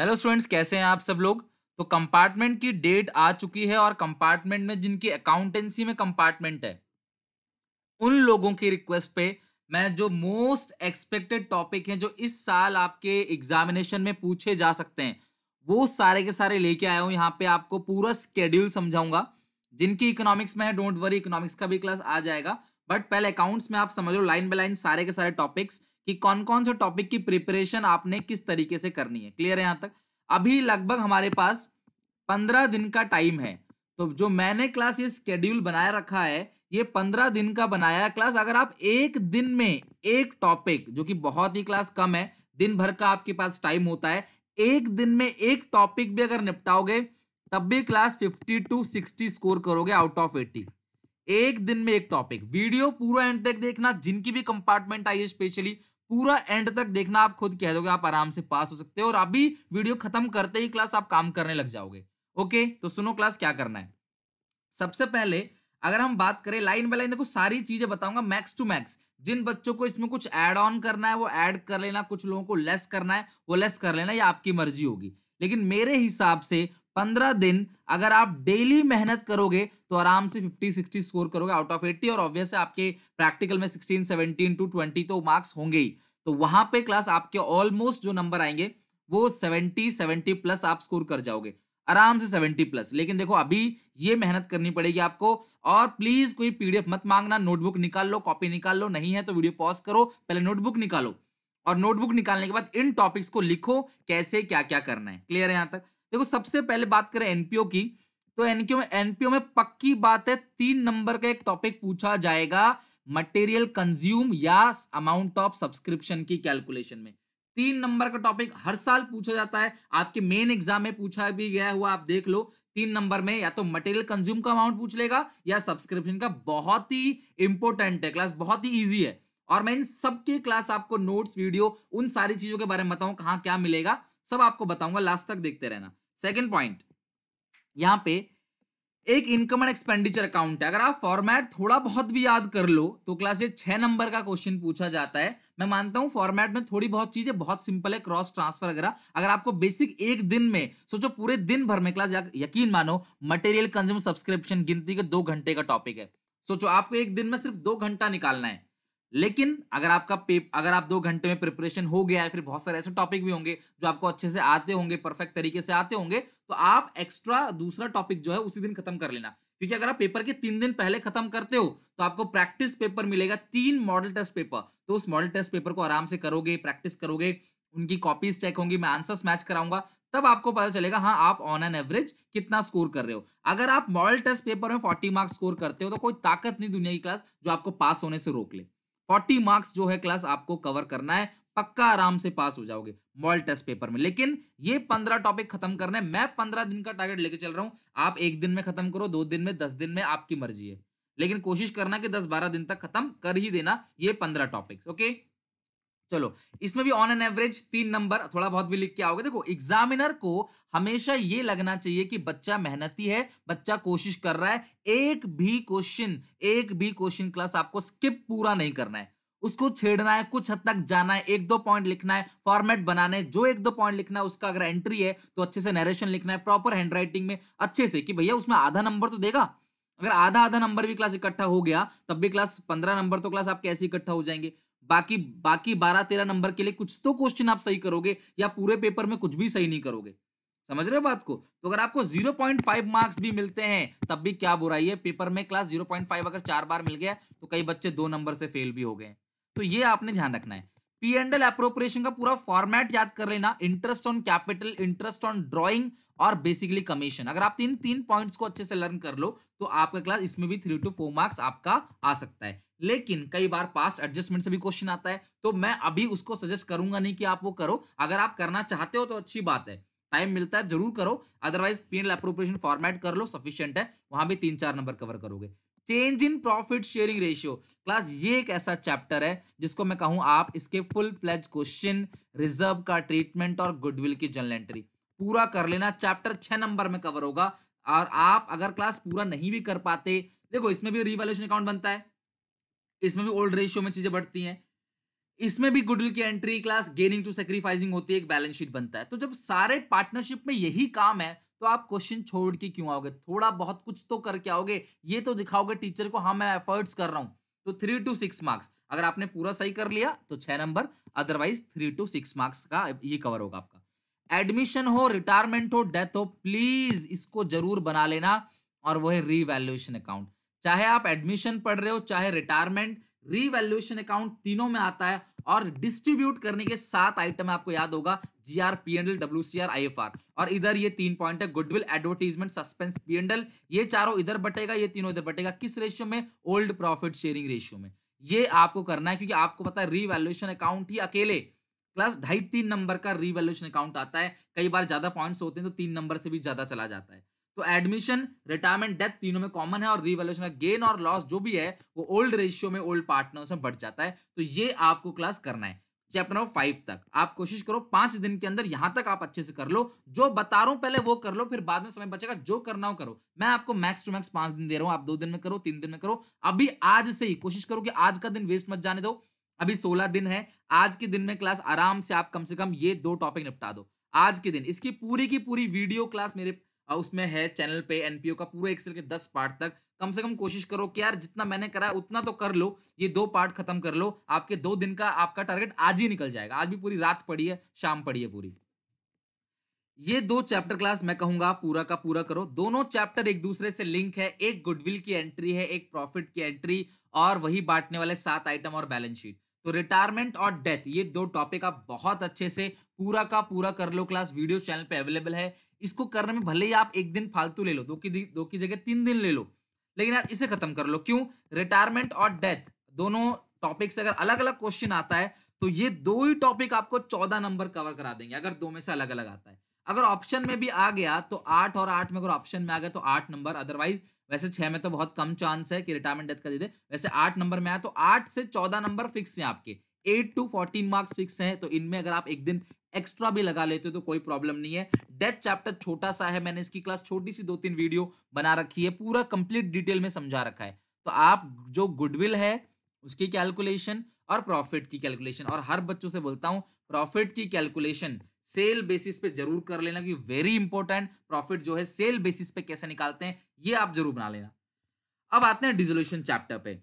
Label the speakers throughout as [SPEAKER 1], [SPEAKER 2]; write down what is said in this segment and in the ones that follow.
[SPEAKER 1] hello students कैसे हैं आप सब लोग तो कंपार्टमेंट की डेट आ चुकी है और कंपार्टमेंट में जिनकी अकाउंटेंसी में कंपार्टमेंट है उन लोगों की रिक्वेस्ट पे मैं जो मोस्ट एक्सपेक्टेड टॉपिक हैं जो इस साल आपके एग्जामिनेशन में पूछे जा सकते हैं वो सारे के सारे लेके आया हूँ यहाँ पे आपको पूरा स्केड्यूल समझाऊंगा जिनकी इकोनॉमिक्स में है डोंट वरी इकोनॉमिक्स का भी क्लास आ जाएगा बट पहले अकाउंट्स में आप समझ लो लाइन बाय लाइन सारे के सारे टॉपिक्स कि कौन कौन से टॉपिक की प्रिपरेशन आपने किस तरीके से करनी है क्लियर है यहाँ तक अभी लगभग हमारे पास पंद्रह दिन का टाइम है तो जो मैंने क्लास ये स्केड्यूल बनाया रखा है ये पंद्रह दिन का बनाया क्लास अगर आप एक दिन में एक टॉपिक जो कि बहुत ही क्लास कम है दिन भर का आपके पास टाइम होता है एक दिन में एक टॉपिक भी अगर निपटाओगे तब भी class fifty to sixty score करोगे आउट ऑफ एट्टी एक दिन में एक टॉपिक वीडियो पूरा एंड तक देखना जिनकी भी कंपार्टमेंट आई है स्पेशली पूरा एंड तक देखना आप खुद कह दोगे आप आराम से पास हो सकते हो और अभी वीडियो खत्म करते ही क्लास आप काम करने लग जाओगे ओके तो सुनो क्लास क्या करना है सबसे पहले अगर हम बात करें लाइन बाय लाइन देखो सारी चीजें बताऊंगा मैक्स टू मैक्स जिन बच्चों को इसमें कुछ ऐड ऑन करना है वो ऐड कर लेना कुछ लोगों को लेस करना है वो लेस कर लेना ये आपकी मर्जी होगी लेकिन मेरे हिसाब से पंद्रह दिन अगर आप डेली मेहनत करोगे तो आराम से फिफ्टी सिक्सटी स्कोर करोगे आउट ऑफ एट्टी और ऑब्वियस आपके प्रैक्टिकल में सिक्सटीन सेवनटीन टू ट्वेंटी तो मार्क्स होंगे ही तो वहां पे क्लास आपके ऑलमोस्ट जो नंबर आएंगे वो सेवेंटी सेवेंटी प्लस आप स्कोर कर जाओगे आराम से सेवेंटी प्लस लेकिन देखो अभी ये मेहनत करनी पड़ेगी आपको और प्लीज कोई पीडीएफ मत मांगना नोटबुक निकाल लो कॉपी निकाल लो नहीं है तो वीडियो पॉज करो पहले नोटबुक निकालो और नोटबुक निकालने के बाद इन टॉपिक्स को लिखो कैसे क्या क्या करना है क्लियर है यहाँ तक देखो सबसे पहले बात करें एनपीओ की तो एनपीओ में एनपीओ में पक्की बात है तीन नंबर का एक टॉपिक पूछा जाएगा मटेरियल कंज्यूम या अमाउंट ऑफ सब्सक्रिप्शन की कैलकुलेशन में तीन नंबर का टॉपिक हर साल पूछा जाता है आपके मेन एग्जाम में पूछा भी गया हुआ आप देख लो तीन नंबर में या तो मटेरियल कंज्यूम का अमाउंट पूछ लेगा या सब्सक्रिप्शन का बहुत ही इंपॉर्टेंट है क्लास बहुत ही ईजी है और मैं इन सबके क्लास आपको नोट्स वीडियो उन सारी चीजों के बारे में बताऊं कहा क्या मिलेगा सब आपको बताऊंगा लास्ट तक देखते रहना सेकेंड पॉइंट यहाँ पे एक इनकम एंड एक्सपेंडिचर अकाउंट है अगर आप फॉर्मेट थोड़ा बहुत भी याद कर लो तो क्लास छह नंबर का क्वेश्चन पूछा जाता है मैं मानता हूं फॉर्मेट में थोड़ी बहुत चीजें बहुत सिंपल है क्रॉस ट्रांसफर वगैरह अगर आपको बेसिक एक दिन में सोचो पूरे दिन भर में क्लास यकीन मानो मटेरियल कंज्यूम सब्सक्रिप्शन गिनती के दो घंटे का टॉपिक है सोचो आपको एक दिन में सिर्फ दो घंटा निकालना है लेकिन अगर आपका पेप अगर आप दो घंटे में प्रिपरेशन हो गया है फिर बहुत सारे ऐसे टॉपिक भी होंगे जो आपको अच्छे से आते होंगे परफेक्ट तरीके से आते होंगे तो आप एक्स्ट्रा दूसरा टॉपिक जो है उसी दिन खत्म कर लेना क्योंकि अगर आप पेपर के तीन दिन पहले खत्म करते हो तो आपको प्रैक्टिस पेपर मिलेगा तीन मॉडल टेस्ट पेपर तो उस मॉडल टेस्ट पेपर को आराम से करोगे प्रैक्टिस करोगे उनकी कॉपीज चेक होंगी मैं आंसर्स मैच कराऊंगा तब आपको पता चलेगा हाँ आप ऑन एन एवरेज कितना स्कोर कर रहे हो अगर आप मॉडल टेस्ट पेपर में फोर्टी मार्क्स स्कोर करते हो तो कोई ताकत नहीं दुनिया की क्लास जो आपको पास होने से रोक ले फोर्टी मार्क्स जो है क्लास आपको कवर करना है पक्का आराम से पास हो जाओगे मॉल टेस्ट पेपर में लेकिन ये पंद्रह टॉपिक खत्म करने मैं पंद्रह दिन का टारगेट लेके चल रहा हूं आप एक दिन में खत्म करो दो दिन में दस दिन में आपकी मर्जी है लेकिन कोशिश करना कि दस बारह दिन तक खत्म कर ही देना ये पंद्रह टॉपिक्स ओके चलो इसमें भी ऑन एन एवरेज तीन नंबर थोड़ा बहुत भी लिख के आओगे देखो एग्जामिनर को हमेशा ये लगना चाहिए कि बच्चा मेहनती है बच्चा कोशिश कर रहा है एक भी क्वेश्चन एक भी क्वेश्चन क्लास आपको स्किप पूरा नहीं करना है उसको छेड़ना है कुछ हद तक जाना है एक दो पॉइंट लिखना है फॉर्मेट बनाना है जो एक दो पॉइंट लिखना है उसका अगर एंट्री है तो अच्छे से नरेशन लिखना है प्रॉपर हैंडराइटिंग में अच्छे से कि भैया उसमें आधा नंबर तो देगा अगर आधा आधा नंबर भी क्लास इकट्ठा हो गया तब भी क्लास पंद्रह नंबर तो क्लास आपके ऐसे इकट्ठा हो जाएंगे बाकी बाकी बारह तेरह नंबर के लिए कुछ तो क्वेश्चन आप सही करोगे या पूरे पेपर में कुछ भी सही नहीं करोगे समझ रहे हो बात को तो अगर आपको 0.5 मार्क्स भी मिलते हैं तब भी क्या बुराई है पेपर में क्लास 0.5 अगर चार बार मिल गया तो कई बच्चे दो नंबर से फेल भी हो गए तो ये आपने ध्यान रखना है पी एंड एल अप्रोप्रिएशन का पूरा फॉर्मेट याद कर लेना interest on capital interest on drawing और बेसिकली कमीशन अगर आप तीन तीन पॉइंट्स को अच्छे से लर्न कर लो तो आपका क्लास इसमें भी थ्री टू फोर मार्क्स आपका आ सकता है लेकिन कई बार पास्ट एडजस्टमेंट से भी क्वेश्चन आता है तो मैं अभी उसको सजेस्ट करूंगा नहीं कि आप वो करो अगर आप करना चाहते हो तो अच्छी बात है टाइम मिलता है जरूर करो अदरवाइज पीएनएल अप्रोप्रिएशन फॉर्मेट कर लो सफिशियंट है वहां भी तीन चार नंबर कवर करोगे change in profit sharing ratio class ये एक ऐसा चैप्टर है जिसको मैं कहूं आप इसके फुल फ्लेज क्वेश्चन रिजर्व का ट्रीटमेंट और गुडविल की जनरल एंट्री पूरा कर लेना चैप्टर छह नंबर में कवर होगा और आप अगर क्लास पूरा नहीं भी कर पाते देखो इसमें भी रिवेल्यूशन अकाउंट बनता है इसमें भी ओल्ड रेशियो में चीज़ें बढ़ती हैं इसमें भी गुडविल की entry class gaining to sacrificing होती है एक बैलेंस शीट बनता है तो जब सारे पार्टनरशिप में यही काम है तो आप क्वेश्चन छोड़ के क्यों आओगे थोड़ा बहुत कुछ तो करके आओगे ये तो दिखाओगे टीचर को हाँ मैं एफर्ट्स कर रहा हूँ तो थ्री टू सिक्स मार्क्स अगर आपने पूरा सही कर लिया तो छः number otherwise three two six marks का ये कवर होगा आपका एडमिशन हो रिटायरमेंट हो डेथ हो प्लीज इसको जरूर बना लेना और वो है रीवैल्यूएशन अकाउंट चाहे आप एडमिशन पढ़ रहे हो चाहे रिटायरमेंट रीवैल्यूएशन अकाउंट तीनों में आता है और डिस्ट्रीब्यूट करने के सात आइटम आपको याद होगा G R P and L W C R I F R और इधर ये तीन पॉइंट है goodwill advertisement suspense P and L ये चारों इधर बटेगा ये तीनों इधर बटेगा किस रेशियो में ओल्ड प्रॉफिट शेयरिंग रेशियो में ये आपको करना है क्योंकि आपको पता है रीवैल्यूएशन अकाउंट ही अकेले प्लस ढाई तीन नंबर का रीवैल्यूएशन अकाउंट आता है कई बार ज्यादा पॉइंट्स होते हैं तो तीन नंबर से भी ज्यादा चला जाता है तो एडमिशन रिटायरमेंट डेथ तीनों में कॉमन है और रिवेल्यूशन का गेन और लॉस जो भी है वो ओल्ड रेशियो में ओल्ड पार्टनर्स में बढ़ जाता है तो ये आपको क्लास करना है चैप्टर नंबर फाइव तक आप कोशिश करो पांच दिन के अंदर यहां तक आप अच्छे से कर लो जो बता रहा हूं पहले वो कर लो फिर बाद में समय बचेगा जो करना हो करो मैं आपको मैक्स टू मैक्स पांच दिन दे रहा हूं आप दो दिन में करो तीन दिन में करो अभी आज से ही कोशिश करो कि आज का दिन वेस्ट मत जाने दो अभी सोलह दिन है आज के दिन में क्लास आराम से आप कम से कम ये दो टॉपिक निपटा दो आज के दिन इसकी पूरी की पूरी वीडियो क्लास मेरे उसमें है चैनल पे एनपीओ का पूरा एक्सेल के दस पार्ट तक कम से कम कोशिश करो कि यार जितना मैंने करा उतना तो कर लो ये दो पार्ट खत्म कर लो आपके दो दिन का आपका टारगेट आज ही निकल जाएगा आज भी पूरी रात पड़ी है शाम पड़ी है पूरी ये दो चैप्टर क्लास मैं कहूंगा पूरा का पूरा करो दोनों चैप्टर एक दूसरे से लिंक है एक गुडविल की एंट्री है एक प्रॉफिट की एंट्री और वही बांटने वाले सात आइटम और बैलेंस शीट तो रिटायरमेंट और डेथ ये दो टॉपिक आप बहुत अच्छे से पूरा का पूरा कर लो क्लास वीडियो चैनल पे अवेलेबल है इसको करने में भले ही आप एक दिन फालतू ले लो दो की दो की जगह तीन दिन ले लो लेकिन यार इसे खत्म कर लो क्यों रिटायरमेंट और डेथ दोनों टॉपिक से अगर अलग अलग क्वेश्चन आता है तो ये दो ही टॉपिक आपको चौदह नंबर कवर करा देंगे अगर दो में से अलग अलग आता है अगर ऑप्शन में भी आ गया तो आठ और आठ में अगर ऑप्शन में आ गया तो आठ नंबर अदरवाइज वैसे छह में तो बहुत कम चांस है कि रिटायरमेंट डेथ का दे दे वैसे आठ नंबर में आया तो आठ से चौदह नंबर फिक्स हैं आपके eight to fourteen marks fix हैं तो इनमें अगर आप एक दिन एक्स्ट्रा भी लगा लेते हो तो कोई प्रॉब्लम नहीं है डेथ चैप्टर छोटा सा है मैंने इसकी क्लास छोटी सी दो तीन वीडियो बना रखी है पूरा कंप्लीट डिटेल में समझा रखा है तो आप जो गुडविल है उसकी कैलकुलेशन और प्रॉफिट की कैलकुलेशन और हर बच्चों से बोलता हूँ प्रॉफिट की कैलकुलेशन सेल बेसिस पे जरूर कर लेना क्योंकि वेरी इंपॉर्टेंट प्रॉफिट जो है सेल बेसिस पे कैसे निकालते हैं ये आप जरूर बना लेना अब आते हैं डिजोल्यूशन चैप्टर पे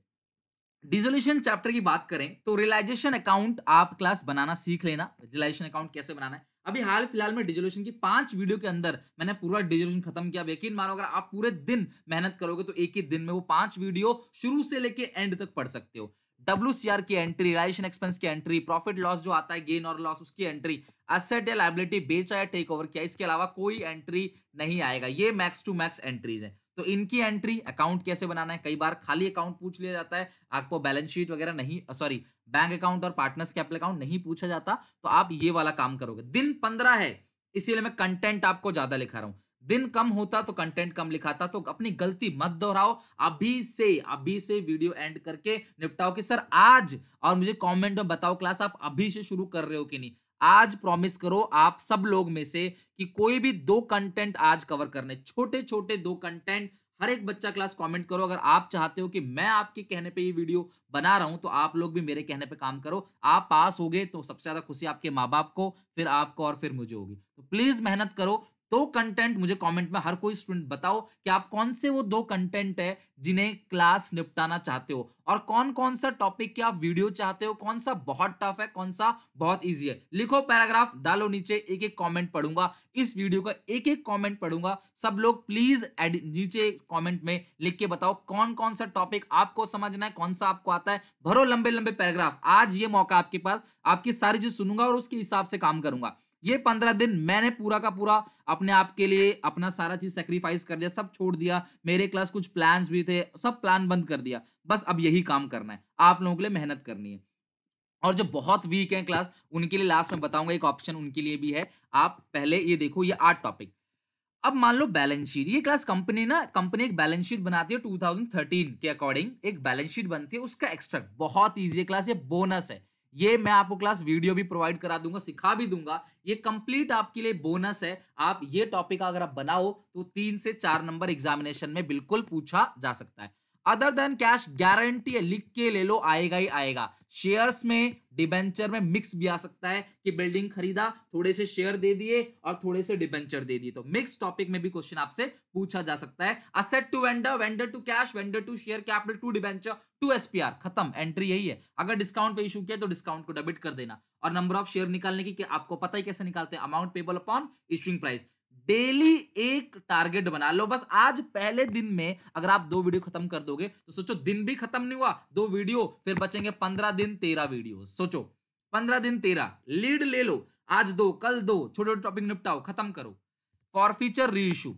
[SPEAKER 1] डिजोल्यूशन चैप्टर की बात करें तो रियलाइजेशन अकाउंट आप क्लास बनाना सीख लेना डिजिटलाइजेशन अकाउंट कैसे बनाना है अभी हाल फिलहाल में डिजिटलेशन की पांच वीडियो के अंदर मैंने पूरा डिजिटलेशन खत्म किया यकीन मानो अगर आप पूरे दिन मेहनत करोगे तो एक ही दिन में वो पांच वीडियो शुरू से लेके एंड तक पढ़ सकते हो डब्ल्यू की एंट्री रिलाइजेशन एक्सपेंस की एंट्री प्रॉफिट लॉस जो आता है गेन और लॉस उसकी एंट्री असेट या लाइबिलिटी बेचा या टेक ओवर किया इसके अलावा कोई एंट्री नहीं आएगा ये मैक्स टू मैक्स एंट्रीज है तो इनकी एंट्री अकाउंट कैसे बनाना है कई बार खाली अकाउंट पूछ लिया जाता है आपको बैलेंस शीट वगैरह नहीं सॉरी बैंक अकाउंट और पार्टनर्स कैपिटल अकाउंट नहीं पूछा जाता तो आप ये वाला काम करोगे दिन पंद्रह है इसीलिए मैं कंटेंट आपको ज्यादा लिखा रहा हूं दिन कम होता तो कंटेंट कम लिखाता तो अपनी गलती मत दोहराओ अभी से अभी से वीडियो एंड करके निपटाओ कि सर आज और मुझे कमेंट में बताओ क्लास आप अभी से शुरू कर रहे हो कि नहीं आज प्रॉमिस करो आप सब लोग में से कि कोई भी दो कंटेंट आज कवर करने छोटे छोटे दो कंटेंट हर एक बच्चा क्लास कमेंट करो अगर आप चाहते हो कि मैं आपके कहने पे ये वीडियो बना रहा हूं तो आप लोग भी मेरे कहने पे काम करो आप पास हो गए तो सबसे ज्यादा खुशी आपके माँ बाप को फिर आपको और फिर मुझे होगी तो प्लीज मेहनत करो दो तो कंटेंट मुझे कमेंट में हर कोई स्टूडेंट बताओ कि आप कौन से वो दो कंटेंट है जिन्हें क्लास निपटाना चाहते हो और कौन कौन सा टॉपिक की आप वीडियो चाहते हो कौन सा बहुत टफ है कौन सा बहुत इजी है लिखो पैराग्राफ डालो नीचे एक एक कमेंट पढ़ूंगा इस वीडियो का एक एक कमेंट पढ़ूंगा सब लोग प्लीज नीचे कॉमेंट में लिख के बताओ कौन कौन सा टॉपिक आपको समझना है कौन सा आपको आता है भरो लंबे लंबे पैराग्राफ आज ये मौका आपके पास आपकी सारी चीज सुनूंगा और उसके हिसाब से काम करूंगा ये पंद्रह दिन मैंने पूरा का पूरा अपने आप के लिए अपना सारा चीज सेक्रीफाइस कर दिया सब छोड़ दिया मेरे क्लास कुछ प्लान भी थे सब प्लान बंद कर दिया बस अब यही काम करना है आप लोगों के लिए मेहनत करनी है और जो बहुत वीक है क्लास उनके लिए लास्ट में बताऊंगा एक ऑप्शन उनके लिए भी है आप पहले ये देखो ये आठ टॉपिक अब मान लो बैलेंस शीट ये क्लास कंपनी ना कंपनी एक बैलेंस शीट बनाती है 2013 के अकॉर्डिंग एक बैलेंस शीट बनती है उसका एक्सट्रैक्ट बहुत ईजी क्लास ये बोनस है ये मैं आपको क्लास वीडियो भी प्रोवाइड करा दूंगा सिखा भी दूंगा ये कंप्लीट आपके लिए बोनस है आप ये टॉपिक अगर आप बनाओ तो तीन से चार नंबर एग्जामिनेशन में बिल्कुल पूछा जा सकता है अदर देन कैश गारंटी है लिख के ले लो आएगा ही आएगा शेयर्स में डिबेंचर में मिक्स भी आ सकता है कि बिल्डिंग खरीदा थोड़े से शेयर दे दिए और थोड़े से डिबेंचर दे दिए तो मिक्स टॉपिक में भी क्वेश्चन आपसे पूछा जा सकता है asset to vendor vendor to cash vendor to share capital to debenture to SPR खत्म एंट्री यही है अगर डिस्काउंट पे इशू किया तो डिस्काउंट को डेबिट कर देना और नंबर ऑफ शेयर निकालने की आपको पता ही कैसे निकालते हैं amount payable upon issuing price daily एक टारगेट बना लो बस आज पहले दिन में अगर आप दो वीडियो खत्म कर दोगे तो सोचो दिन भी खत्म नहीं हुआ दो वीडियो फिर बचेंगे पंद्रह दिन तेरह वीडियो सोचो पंद्रह दिन तेरह लीड ले लो आज दो कल दो छोटे छोटे टॉपिक निपटाओ खत्म करो फॉर फ्यूचर रीइश्यू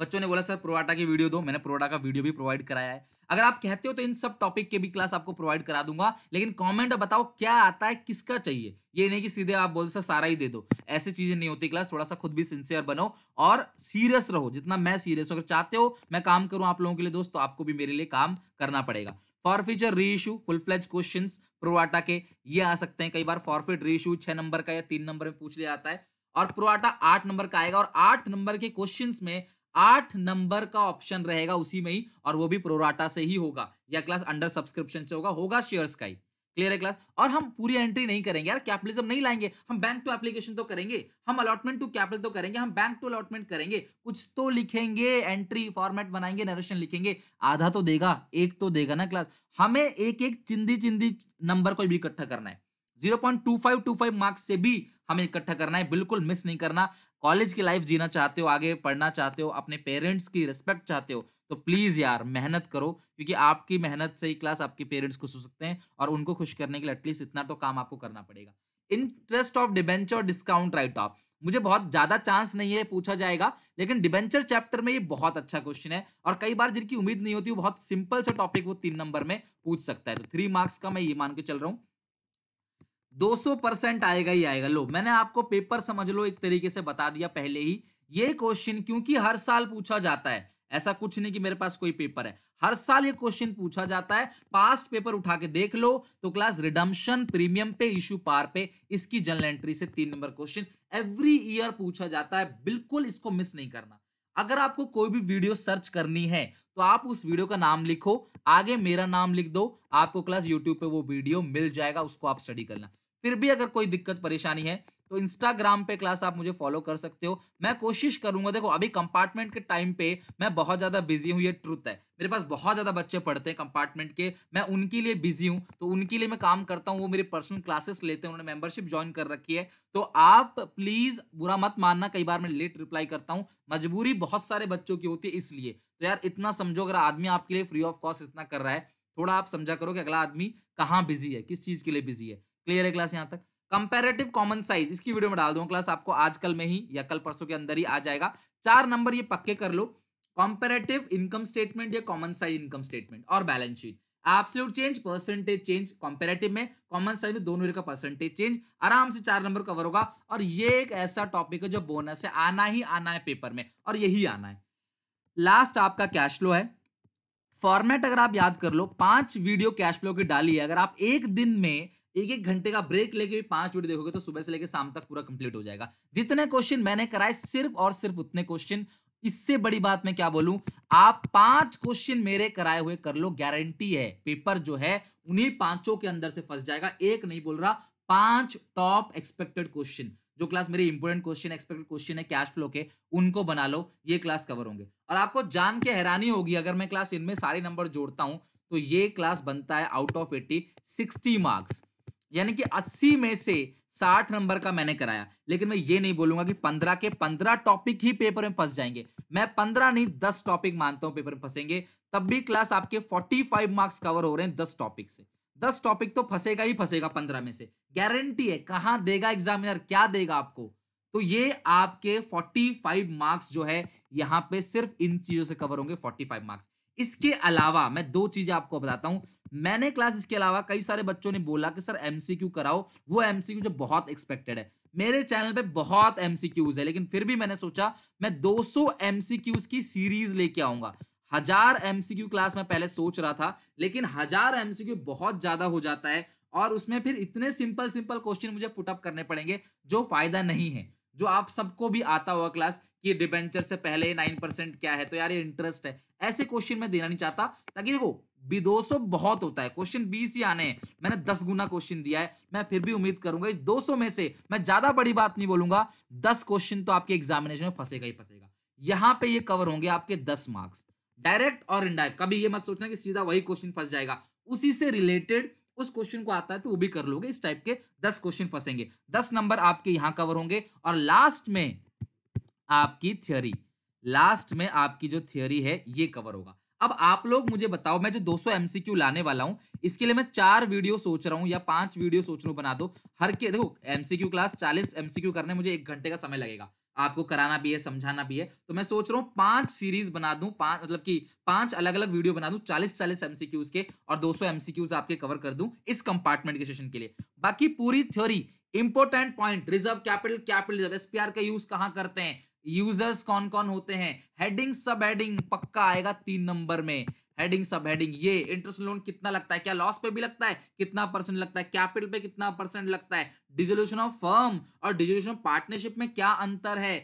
[SPEAKER 1] बच्चों ने बोला सर प्रोवाटा की वीडियो दो मैंने प्रोवाटा का वीडियो भी प्रोवाइड कराया है अगर आप कहते हो तो इन सब टॉपिक के भी क्लास आपको प्रोवाइड करा दूंगा लेकिन कमेंट बताओ क्या आता है किसका चाहिए ये नहीं कि सीधे आप बोल सर सारा ही दे दो ऐसी चीजें नहीं होती क्लास थोड़ा सा खुद भी सिंसियर बनो और सीरियस रहो जितना मैं सीरियस अगर चाहते हो मैं काम करूं आप लोगों के लिए दोस्त तो आपको भी मेरे लिए काम करना पड़ेगा forfeiture re issue full fledged question pro rata के ये आ सकते हैं कई बार फॉरफिट री इशू छह नंबर का या तीन नंबर में पूछ लिया जाता है और प्रोवाटा आठ नंबर का आएगा और आठ नंबर के क्वेश्चन में आठ नंबर का ऑप्शन रहेगा उसी में ही और वो भी प्रोराटा से ही होगा या क्लास अंडर सब्सक्रिप्शन से होगा होगा शेयर्स का ही क्लियर है क्लास और हम पूरी एंट्री नहीं करेंगे यार कैपिटलिज्म नहीं लाएंगे हम बैंक टू एप्लीकेशन तो करेंगे हम अलॉटमेंट टू कैपिटल तो करेंगे हम बैंक टू अलॉटमेंट करेंगे कुछ तो लिखेंगे एंट्री फॉर्मेट बनाएंगे नरेशन लिखेंगे आधा तो देगा एक तो देगा ना क्लास हमें एक एक चिंदी चिंदी नंबर को भी इकट्ठा करना है जीरो मार्क्स से भी हमें इकट्ठा करना है बिल्कुल मिस नहीं करना कॉलेज की लाइफ जीना चाहते हो आगे पढ़ना चाहते हो अपने पेरेंट्स की रिस्पेक्ट चाहते हो तो प्लीज़ यार मेहनत करो क्योंकि आपकी मेहनत से ही क्लास आपके पेरेंट्स खुश हो सकते हैं और उनको खुश करने के लिए एटलीस्ट इतना तो काम आपको करना पड़ेगा इंटरेस्ट ऑफ डिबेंचर और डिस्काउंट राइट ऑफ मुझे बहुत ज्यादा चांस नहीं है पूछा जाएगा लेकिन डिबेंचर चैप्टर में ये बहुत अच्छा क्वेश्चन है और कई बार जिनकी उम्मीद नहीं होती वो बहुत सिंपल सा टॉपिक वो तीन नंबर में पूछ सकता है तो थ्री मार्क्स का मैं ये मान के चल रहा हूँ 200 परसेंट आएगा ही आएगा लो मैंने आपको पेपर समझ लो एक तरीके से बता दिया पहले ही ये क्वेश्चन क्योंकि हर साल पूछा जाता है ऐसा कुछ नहीं कि मेरे पास कोई पेपर है हर साल ये क्वेश्चन पूछा जाता है पास्ट पेपर उठा के देख लो तो क्लास रिडम्शन प्रीमियम पे इश्यू पार पे इसकी जनरल एंट्री से तीन नंबर क्वेश्चन एवरी ईयर पूछा जाता है बिल्कुल इसको मिस नहीं करना अगर आपको कोई भी वीडियो सर्च करनी है तो आप उस वीडियो का नाम लिखो आगे मेरा नाम लिख दो आपको क्लास यूट्यूब पे वो वीडियो मिल जाएगा उसको आप स्टडी करना फिर भी अगर कोई दिक्कत परेशानी है तो इंस्टाग्राम पे क्लास आप मुझे फॉलो कर सकते हो मैं कोशिश करूंगा देखो अभी कंपार्टमेंट के टाइम पे मैं बहुत ज़्यादा बिजी हूँ ये ट्रुथ है मेरे पास बहुत ज़्यादा बच्चे पढ़ते हैं कंपार्टमेंट के मैं उनके लिए बिजी हूँ तो उनके लिए मैं काम करता हूँ वो मेरे पर्सनल क्लासेस लेते हैं उन्होंने मेंबरशिप ज्वाइन कर रखी है तो आप प्लीज़ बुरा मत मानना कई बार मैं लेट रिप्लाई करता हूँ मजबूरी बहुत सारे बच्चों की होती है इसलिए तो यार इतना समझो अगर आदमी आपके लिए फ्री ऑफ कॉस्ट इतना कर रहा है थोड़ा आप समझा करो कि अगला आदमी कहाँ बिजी है किस चीज़ के लिए बिजी है क्लियर है क्लास यहाँ तक कंपेरेटिव कॉमन साइज इसकी वीडियो में डाल दूंगा क्लास आपको आज कल में ही या कल परसों के अंदर ही आ जाएगा चार नंबर ये पक्के कर लो कंपेरेटिव इनकम स्टेटमेंट या कॉमन साइज इनकम स्टेटमेंट और balance sheet absolute change percentage change comparative में कॉमन साइज में दोनों का परसेंटेज चेंज आराम से चार नंबर कवर होगा और ये एक ऐसा टॉपिक है जो बोनस है आना ही आना है पेपर में और यही आना है लास्ट आपका कैश फ्लो है फॉर्मेट अगर आप याद कर लो पांच वीडियो कैश फ्लो की डाली है अगर आप एक दिन में एक एक घंटे का ब्रेक लेके भी पांच वीडियो देखोगे तो सुबह से लेकर शाम तक पूरा कंप्लीट हो जाएगा जितने क्वेश्चन मैंने कराए सिर्फ और सिर्फ उतने क्वेश्चन इससे बड़ी बात मैं क्या बोलूं आप पांच क्वेश्चन मेरे कराए हुए कर लो गारंटी है पेपर जो है उन्हीं पांचों के अंदर से फंस जाएगा एक नहीं बोल रहा पांच टॉप एक्सपेक्टेड क्वेश्चन जो क्लास मेरे इंपोर्टेंट क्वेश्चन एक्सपेक्टेड क्वेश्चन है कैश फ्लो के उनको बना लो ये क्लास कवर होंगे और आपको जान के हैरानी होगी अगर मैं क्लास इनमें सारे नंबर जोड़ता हूं तो ये क्लास बनता है out of eighty sixty marks यानी कि 80 में से 60 नंबर का मैंने कराया लेकिन मैं ये नहीं बोलूंगा कि 15 के 15 टॉपिक ही पेपर में फंस जाएंगे मैं 15 नहीं 10 टॉपिक मानता हूं पेपर में फंसेंगे तब भी क्लास आपके 45 मार्क्स कवर हो रहे हैं 10 टॉपिक से 10 टॉपिक तो फंसेगा ही फंसेगा 15 में से गारंटी है कहां देगा एग्जामिनर क्या देगा आपको तो ये आपके फोर्टी मार्क्स जो है यहाँ पे सिर्फ इन चीजों से कवर होंगे फोर्टी मार्क्स इसके अलावा मैं दो चीजें आपको बताता हूं मैंने क्लास इसके अलावा कई सारे बच्चों ने बोला कि सर एमसीक्यू कराओ वो एमसीक्यू जो बहुत एक्सपेक्टेड है मेरे चैनल पे बहुत एमसीक्यूज है लेकिन फिर भी मैंने सोचा मैं 200 एमसीक्यूज की सीरीज लेके आऊंगा हजार एमसीक्यू क्लास में पहले सोच रहा था लेकिन हजार एमसीक्यू बहुत ज्यादा हो जाता है और उसमें फिर इतने सिंपल सिंपल क्वेश्चन मुझे पुटअप करने पड़ेंगे जो फायदा नहीं है जो आप सबको भी आता हुआ क्लास कि डिबेंचर से पहले नाइन परसेंट क्या है तो यार ये इंटरेस्ट है ऐसे क्वेश्चन मैं देना नहीं चाहता ताकि देखो दो सौ बहुत होता है क्वेश्चन बी ही आने हैं मैंने दस गुना क्वेश्चन दिया है मैं फिर भी उम्मीद करूंगा इस सौ में से मैं ज्यादा बड़ी बात नहीं बोलूंगा दस क्वेश्चन तो आपके एग्जामिनेशन में फंसेगा ही फंसेगा यहां पे ये कवर होंगे आपके दस मार्क्स डायरेक्ट और इनडायरेक्ट कभी ये मत सोचना कि सीधा वही क्वेश्चन फंस जाएगा उसी से रिलेटेड उस क्वेश्चन को आता है तो वो भी कर लोगे इस टाइप के दस क्वेश्चन फंसेंगे दस नंबर आपके यहाँ कवर होंगे और लास्ट में आपकी थियोरी लास्ट में आपकी जो थियोरी है ये कवर होगा अब आप लोग मुझे बताओ मैं जो 200 एमसीक्यू लाने वाला हूँ इसके लिए मैं चार वीडियो सोच रहा हूँ या पांच वीडियो सोच रहा हूँ बना दो हर के देखो एमसीक्यू क्लास 40 एमसीक्यू करने मुझे एक घंटे का समय लगेगा आपको कराना भी है समझाना भी है तो मैं सोच रहा हूँ पांच सीरीज बना दू पांच मतलब की पांच अलग अलग वीडियो बना दू चालीस चालीस एमसीक्यूज के और दो सौ एमसीक्यूज आपके कवर कर दू इस कंपार्टमेंट के सेशन के लिए बाकी पूरी theory important point reserve capital capital reserve SPR का यूज कहां करते हैं यूजर्स कौन कौन होते हैं हेडिंग सब हेडिंग पक्का आएगा तीन नंबर में हेडिंग सब हेडिंग ये इंटरेस्ट लोन कितना लगता है क्या लॉस पे भी लगता है कितना परसेंट लगता है कैपिटल पे कितना परसेंट लगता है डिजोल्यूशन ऑफ फर्म और डिजोल्यूशन ऑफ पार्टनरशिप में क्या अंतर है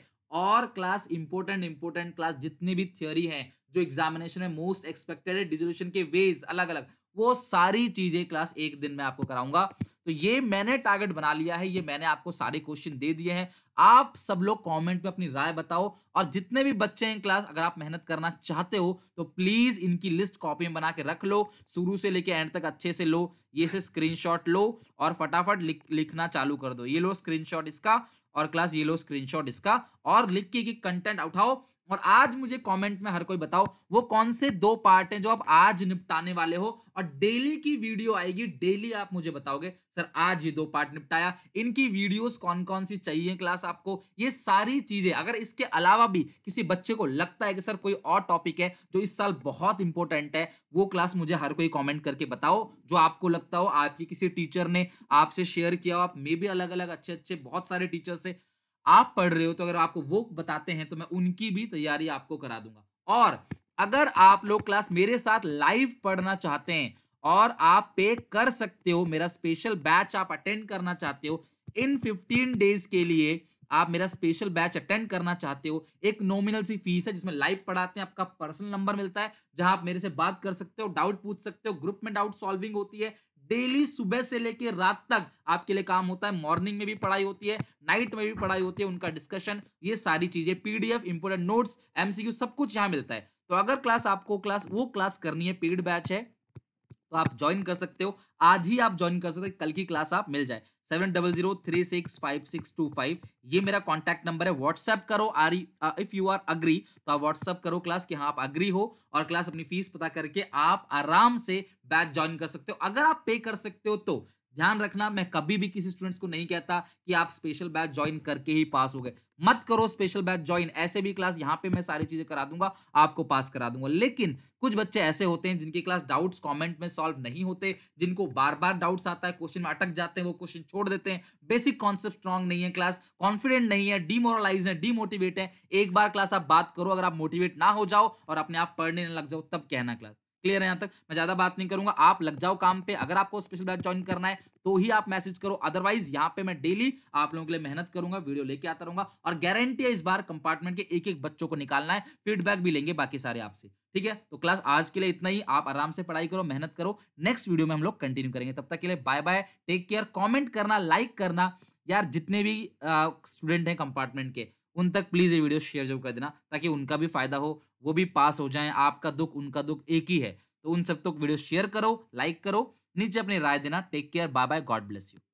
[SPEAKER 1] और क्लास इंपोर्टेंट इंपोर्टेंट क्लास जितनी भी थियोरी है जो एग्जामिनेशन में मोस्ट एक्सपेक्टेड है डिजोल्यूशन के वेज अलग अलग वो सारी चीजें क्लास एक दिन में आपको कराऊंगा तो ये मैंने टारगेट बना लिया है ये मैंने आपको सारे क्वेश्चन दे दिए हैं आप सब लोग कमेंट में अपनी राय बताओ और जितने भी बच्चे हैं क्लास अगर आप मेहनत करना चाहते हो तो प्लीज इनकी लिस्ट कॉपी में बना के रख लो शुरू से लेके एंड तक अच्छे से लो ये से स्क्रीनशॉट लो और फटाफट लिख, लिखना चालू कर दो ये लो स्क्रीनशॉट इसका और क्लास ये लो स्क्रीनशॉट इसका और लिख के कि कंटेंट उठाओ और आज मुझे कमेंट में हर कोई बताओ वो कौन से दो पार्ट हैं जो आप आज निपटाने वाले हो और डेली की वीडियो आएगी डेली आप मुझे बताओगे सर आज ये दो पार्ट निपटाया इनकी वीडियोस कौन कौन सी चाहिए क्लास आपको ये सारी चीजें अगर इसके अलावा भी किसी बच्चे को लगता है कि सर कोई और टॉपिक है जो इस साल बहुत इंपॉर्टेंट है वो क्लास मुझे हर कोई कॉमेंट करके बताओ जो आपको लगता हो आपकी किसी टीचर ने आपसे शेयर किया हो आप मे भी अलग अलग अच्छे अच्छे बहुत सारे टीचर से आप पढ़ रहे हो तो अगर आपको वो बताते हैं तो मैं उनकी भी तैयारी आपको करा दूंगा और अगर आप लोग क्लास मेरे साथ लाइव पढ़ना चाहते हैं और आप पे कर सकते हो मेरा स्पेशल बैच आप अटेंड करना चाहते हो इन 15 डेज के लिए आप मेरा स्पेशल बैच अटेंड करना चाहते हो एक नॉमिनल सी फीस है जिसमें लाइव पढ़ाते हैं आपका पर्सनल नंबर मिलता है जहां आप मेरे से बात कर सकते हो डाउट पूछ सकते हो ग्रुप में डाउट सॉल्विंग होती है डेली सुबह से लेकर रात तक आपके लिए काम होता है मॉर्निंग में भी पढ़ाई होती है नाइट में भी पढ़ाई होती है उनका डिस्कशन ये सारी चीजें पीडीएफ इंपोर्टेंट नोट्स एमसीक्यू सब कुछ यहाँ मिलता है तो अगर क्लास आपको क्लास वो क्लास करनी है पेड बैच है तो आप ज्वाइन कर सकते हो आज ही आप ज्वाइन कर सकते हो कल की क्लास आप मिल जाए seven double zero three six five six two five ये मेरा कॉन्टैक्ट नंबर है व्हाट्सएप करो or if you are agree तो आप व्हाट्सएप करो क्लास कि हाँ आप अग्री हो और क्लास अपनी फीस पता करके आप आराम से बैच ज्वाइन कर सकते हो अगर आप पे कर सकते हो तो ध्यान रखना मैं कभी भी किसी स्टूडेंट्स को नहीं कहता कि आप स्पेशल बैच ज्वाइन करके ही पास हो गए मत करो स्पेशल बैच ज्वाइन ऐसे भी क्लास यहाँ पे मैं सारी चीजें करा दूंगा आपको पास करा दूंगा लेकिन कुछ बच्चे ऐसे होते हैं जिनके क्लास डाउट्स कमेंट में सॉल्व नहीं होते जिनको बार बार डाउट्स आता है क्वेश्चन में अटक जाते हैं वो क्वेश्चन छोड़ देते हैं बेसिक कॉन्सेप्ट स्ट्रॉन्ग नहीं है क्लास कॉन्फिडेंट नहीं है डिमोरलाइज है डिमोटिवेट है एक बार क्लास आप बात करो अगर आप मोटिवेट ना हो जाओ और अपने आप पढ़ने लग जाओ तब कहना क्लास क्लियर है यहाँ तक मैं ज्यादा बात नहीं करूंगा आप लग जाओ काम पे अगर आपको स्पेशल बैच ज्वाइन करना है तो ही आप मैसेज करो अदरवाइज यहाँ पे मैं डेली आप लोगों के लिए मेहनत करूंगा वीडियो लेके आता रहूंगा और गारंटी है इस बार कंपार्टमेंट के एक एक बच्चों को निकालना है फीडबैक भी लेंगे बाकी सारे आपसे ठीक है तो क्लास आज के लिए इतना ही आप आराम से पढ़ाई करो मेहनत करो नेक्स्ट वीडियो में हम लोग कंटिन्यू करेंगे तब तक के लिए bye bye take care comment करना लाइक करना यार जितने भी स्टूडेंट हैं कंपार्टमेंट के उन तक प्लीज़ ये वीडियो शेयर जरूर कर देना ताकि उनका भी फायदा हो वो भी पास हो जाएं आपका दुख उनका दुख एक ही है तो उन सब तो वीडियो शेयर करो लाइक करो नीचे अपनी राय देना take care bye bye God bless you